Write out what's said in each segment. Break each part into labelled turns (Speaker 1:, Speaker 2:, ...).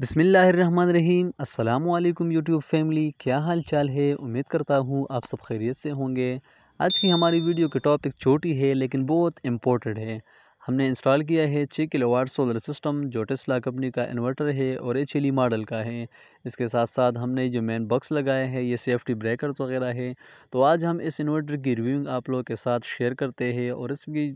Speaker 1: बिसमीम् अल्लाम YouTube family क्या हाल चाल है उम्मीद करता हूँ आप सब खैरियत से होंगे आज की हमारी वीडियो के टॉपिक छोटी है लेकिन बहुत इम्पोर्टेंट है हमने इंस्टॉल किया है छः किलो सोलर सिस्टम जो टेस्ला कंपनी का इन्वर्टर है और एच मॉडल e का है इसके साथ साथ हमने जो मेन बॉक्स लगाए हैं ये सेफ्टी ब्रेकर्स वगैरह है तो आज हम इस इन्वर्टर की रिव्यूंग आप लोगों के साथ शेयर करते हैं और इसकी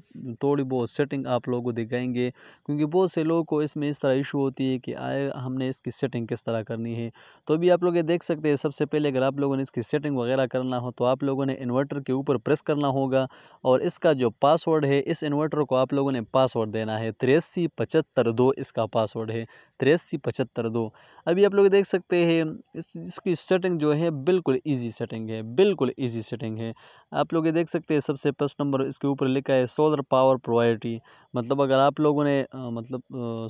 Speaker 1: थोड़ी बहुत सेटिंग आप लोगों को दिखाएंगे क्योंकि बहुत से लोगों को इसमें इस तरह इशू होती है कि आए हमने इसकी सेटिंग किस तरह करनी है तो अभी आप लोग ये देख सकते हैं सबसे पहले अगर आप लोगों ने इसकी सेटिंग वगैरह करना हो तो आप लोगों ने इन्वर्टर के ऊपर प्रेस करना होगा और इसका जो पासवर्ड है इस इन्वर्टर को आप लोगों ने पासवर्ड देना है तिरसी पचहत्तर दो इसका पासवर्ड है तिरासी पचहत्तर दो अभी आप लोग देख सकते हैं इस इसकी सेटिंग जो है बिल्कुल इजी सेटिंग है बिल्कुल इजी सेटिंग है आप लोग ये देख सकते हैं सबसे फर्स्ट नंबर इसके ऊपर लिखा है सोलर पावर प्रोवाइटी मतलब अगर आप लोगों ने मतलब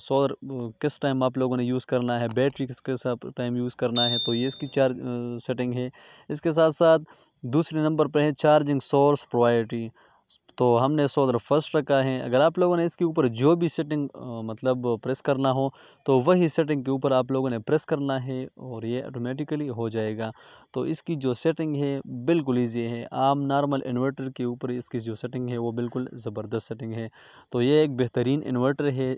Speaker 1: सोलर किस टाइम आप लोगों ने यूज़ करना है बैटरी किस किस टाइम यूज़ करना है तो ये इसकी चार्ज सेटिंग है इसके साथ साथ दूसरे नंबर पर है चार्जिंग सोर्स प्रोवाइटी तो हमने सौ अदर फर्स्ट रखा है अगर आप लोगों ने इसके ऊपर जो भी सेटिंग मतलब प्रेस करना हो तो वही सेटिंग के ऊपर आप लोगों ने प्रेस करना है और ये ऑटोमेटिकली हो जाएगा तो इसकी जो सेटिंग है बिल्कुल ईजी है आम नॉर्मल इन्वर्टर के ऊपर इसकी जो सेटिंग है वो बिल्कुल ज़बरदस्त सेटिंग है तो ये एक बेहतरीन इन्वर्टर है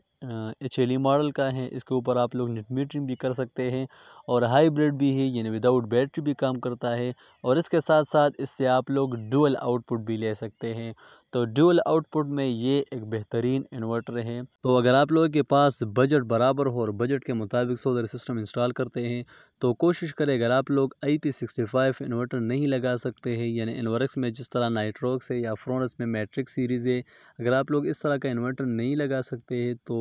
Speaker 1: एच एल मॉडल का है इसके ऊपर आप लोग नेट मीटरिंग भी कर सकते हैं और हाइब्रिड भी है यानी विदाउट बैटरी भी काम करता है और इसके साथ साथ इससे आप लोग डुअल आउटपुट भी ले सकते हैं तो ड्यूल आउटपुट में ये एक बेहतरीन इन्वर्टर है तो अगर आप लोगों के पास बजट बराबर हो और बजट के मुताबिक सोलर सिस्टम इंस्टॉल करते हैं तो कोशिश करें अगर आप लोग I P sixty five inverter नहीं लगा सकते हैं यानी इन्वर्क्स में जिस तरह नाइट्रोक्स है या फ्रोनस में मैट्रिक सीरीज़ है अगर आप लोग इस तरह का इन्वर्टर नहीं लगा सकते हैं तो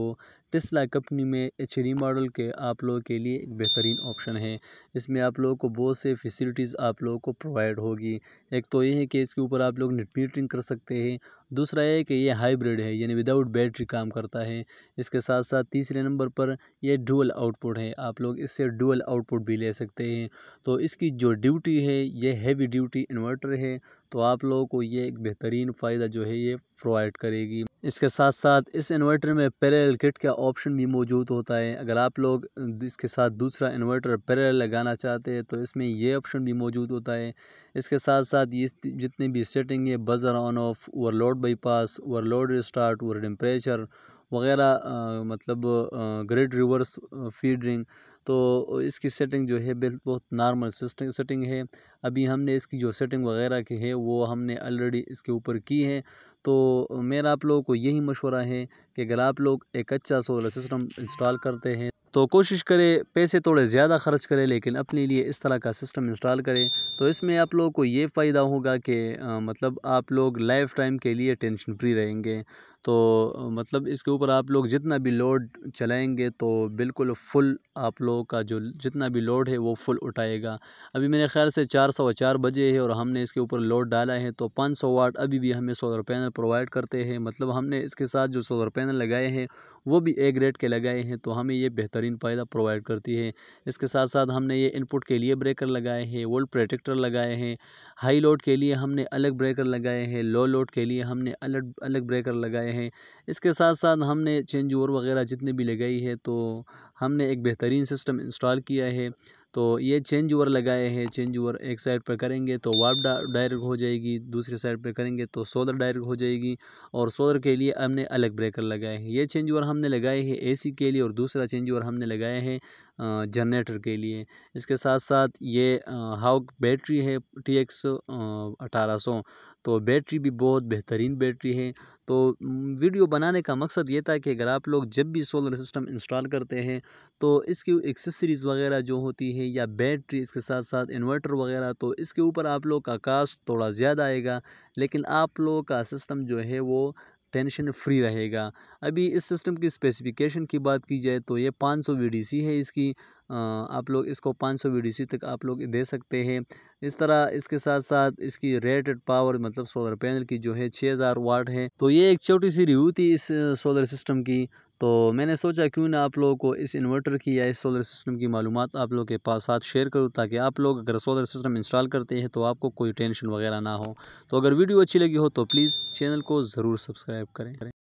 Speaker 1: टेस्ला कंपनी में एच मॉडल के आप लोगों के लिए एक बेहतरीन ऑप्शन है इसमें आप लोगों को बहुत से फैसिलिटीज़ आप लोगों को प्रोवाइड होगी एक तो ये है कि इसके ऊपर आप लोग नेट मीटरिंग कर सकते हैं दूसरा है कि ये हाइब्रिड है यानी विदाउट बैटरी काम करता है इसके साथ साथ तीसरे नंबर पर यह डुअल आउटपुट है आप लोग इससे डुअल आउटपुट भी ले सकते हैं तो इसकी जो ड्यूटी है ये हैवी ड्यूटी इन्वर्टर है तो आप लोगों को ये एक बेहतरीन फ़ायदा जो है ये प्रोवाइड करेगी इसके साथ साथ इस इन्वर्टर में पैरेलल किट का ऑप्शन भी मौजूद होता है अगर आप लोग इसके साथ दूसरा इन्वर्टर पैरेलल लगाना चाहते हैं तो इसमें यह ऑप्शन भी मौजूद होता है इसके साथ साथ ये जितनी भी सेटिंग है buzzer on off overload bypass overload start over temperature वगैरह मतलब ग्रेड रिवर्स फीडरिंग तो इसकी सेटिंग जो है बहुत नॉर्मल सेटिंग है अभी हमने इसकी जो सेटिंग वगैरह की है वो हमने ऑलरेडी इसके ऊपर की है तो मेरा आप लोगों को यही मशवरा है कि अगर आप लोग एक अच्छा सोलर सिस्टम इंस्टॉल करते हैं तो कोशिश करें पैसे थोड़े ज़्यादा खर्च करें लेकिन अपने लिए इस तरह का सिस्टम इंस्टॉल करें तो इसमें आप लोगों को ये फ़ायदा होगा कि मतलब आप लोग लाइफ टाइम के लिए टेंशन फ्री रहेंगे तो मतलब इसके ऊपर आप लोग जितना भी लोड चलाएंगे तो बिल्कुल फुल आप लोगों का जो जितना भी लोड है वो फुल उठाएगा अभी मेरे ख्याल से चार सौ चार बजे है और हमने इसके ऊपर लोड डाला है तो पाँच सौ वाट अभी भी हमें सोलर पैनल प्रोवाइड करते हैं मतलब हमने इसके साथ जो सोलर पैनल लगाए हैं वो भी ए ग्रेड के लगाए हैं तो हमें ये बेहतर बेहतरीन फ़ायदा प्रोवाइड करती है इसके साथ साथ हमने ये इनपुट के लिए ब्रेकर लगाए हैं वोल्ट प्रोटेक्टर लगाए हैं हाई लोड के लिए हमने अलग ब्रेकर लगाए हैं लो लोड के लिए हमने अलग अलग ब्रेकर लगाए हैं इसके साथ साथ हमने चेंज ओवर वगैरह जितने भी लगाई है तो हमने एक बेहतरीन सिस्टम इंस्टॉल किया है तो ये चेंज ओवर लगाए हैं चेंज ओवर एक साइड पर करेंगे तो वाप डायरेक्ट हो जाएगी दूसरे साइड पर करेंगे तो सोलर डायरेक्ट हो जाएगी और सोलर के लिए हमने अलग ब्रेकर लगाए हैं ये चेंज ओवर हमने लगाए हैं एसी के लिए और दूसरा चेंज ओवर हमने लगाए हैं जनरेटर के लिए इसके साथ साथ ये हाउक बैटरी है टी एक्स अठारह सौ तो बैटरी भी बहुत बेहतरीन बैटरी है तो वीडियो बनाने का मकसद ये था कि अगर आप लोग जब भी सोलर सिस्टम इंस्टॉल करते हैं तो इसकी एक्सेसरीज़ वगैरह जो होती है या बैटरी इसके साथ साथ इन्वर्टर वगैरह तो इसके ऊपर आप लोग का कास्ट थोड़ा ज़्यादा आएगा लेकिन आप लोग का सिस्टम जो है वो टेंशन फ्री रहेगा अभी इस सिस्टम की स्पेसिफिकेशन की बात की जाए तो ये 500 सौ है इसकी आप लोग इसको 500 सौ तक आप लोग दे सकते हैं इस तरह इसके साथ साथ इसकी रेटेड पावर मतलब सोलर पैनल की जो है 6000 वाट है तो ये एक छोटी सी रिव्यू थी इस सोलर सिस्टम की तो मैंने सोचा क्यों ना आप लोगों को इस इन्वर्टर की या इस सोलर सिस्टम की मालूम आप लोगों के पास साथ शेयर करूँ ताकि आप लोग अगर सोलर सिस्टम इंस्टॉल करते हैं तो आपको कोई टेंशन वगैरह ना हो तो अगर वीडियो अच्छी लगी हो तो प्लीज़ चैनल को ज़रूर सब्सक्राइब करें